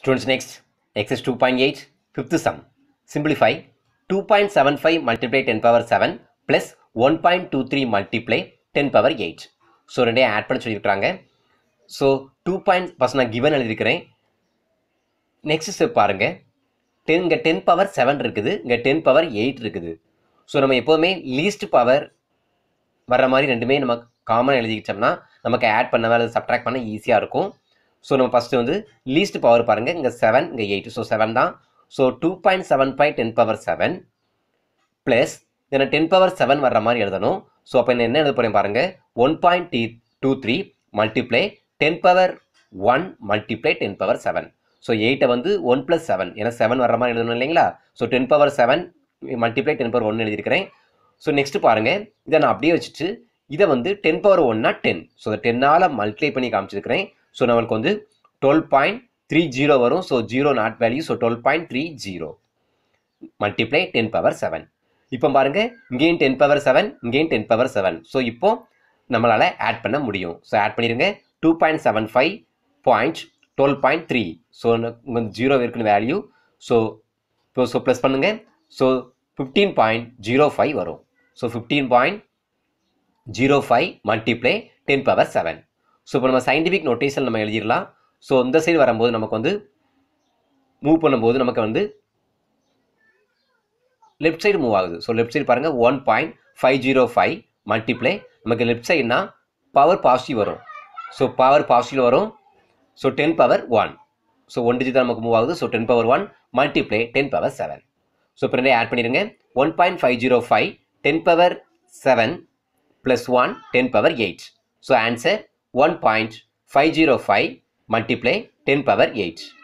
Students next, exercise 2.8, fifth sum. Simplify 2.75 multiply 10 power 7 plus 1.23 multiply 10 power 8. So ரெண்டையும் add பண்ண சொல்லியிருக்கிறாங்க so two point first நான் given எழுதியிருக்கிறேன் next step பாருங்கள் ten இங்கே டென் பவர் செவன் இருக்குது இங்கே டென் பவர் எயிட் இருக்குது ஸோ நம்ம எப்போதுமே லீஸ்ட் பவர் வர்ற மாதிரி ரெண்டுமே நம்ம காமன் எழுதிக்கிட்டோம்னா நமக்கு ஆட் பண்ணவே அல்லது சப்ட்ராக்ட் பண்ண ஈஸியாக இருக்கும் ஸோ நம்ம ஃபஸ்ட்டு வந்து லீஸ்ட் பவர் பாருங்கள் இங்கே செவன் இங்கே எயிட் ஸோ செவன் தான் so two point seven by ten power seven plus இதில் டென் பவர் செவன் வர்ற மாதிரி எழுதணும் ஸோ அப்போ என்ன எழுத போகிறேன் பாருங்கள் ஒன் பாயிண்ட் டீ two three multiply ten power one multiply ten power seven so எயிட்டை வந்து ஒன் ப்ளஸ் செவன் ஏன்னா செவன் வர்ற மாதிரி எழுதணும் இல்லைங்களா so ten power seven multiply ten power ஒன்று எழுதியிருக்கிறேன் ஸோ நெக்ஸ்ட்டு பாருங்கள் இதை நான் அப்படியே வச்சுட்டு இதை வந்து டென் பவர் ஒன்னா டென் ஸோ டென்னால் மல்டிப்ளை பண்ணி காமிச்சிருக்கிறேன் ஸோ நம்மளுக்கு வந்து டுவெல் பாயிண்ட் த்ரீ ஜீரோ வரும் so zero not value so twelve point three zero multiply ten power seven இப்போ பாருங்கள் இங்கேயும் டென் பவர் செவன் இங்கேயும் டென் பவர் செவன் ஸோ இப்போ நம்மளால் ஆட் பண்ண முடியும் ஸோ ஆட் பண்ணிடுங்க two point seven five point twelve point three so வந்து ஜீரோ இருக்குன்னு வேல்யூ ஸோ இப்போ ஸோ ப்ளஸ் பண்ணுங்கள் so fifteen point zero five வரும் so fifteen point zero five multiply ten power seven so இப்போ நம்ம scientific notation நம்ம எழுதிடலாம் so இந்த சைடு வரும்போது நமக்கு வந்து மூவ் பண்ணும்போது நமக்கு வந்து லெஃப்ட் சைடு மூவ் ஆகுது ஸோ லெஃப்ட் சைடு பாருங்கள் one point five zero five multiply நமக்கு லெஃப்ட் சைடுனா பவர் பாசிட்டிவ் வரும் ஸோ பவர் பாசிட்டிவ் வரும் so ten power one so one digit நமக்கு மூவ் ஆகுது so ten power one multiply ten power seven so இப்போ ரெண்டே add பண்ணிடுங்க one point five zero five ten power seven plus one ten power eight so answer 1.505 multiply 10 power 8.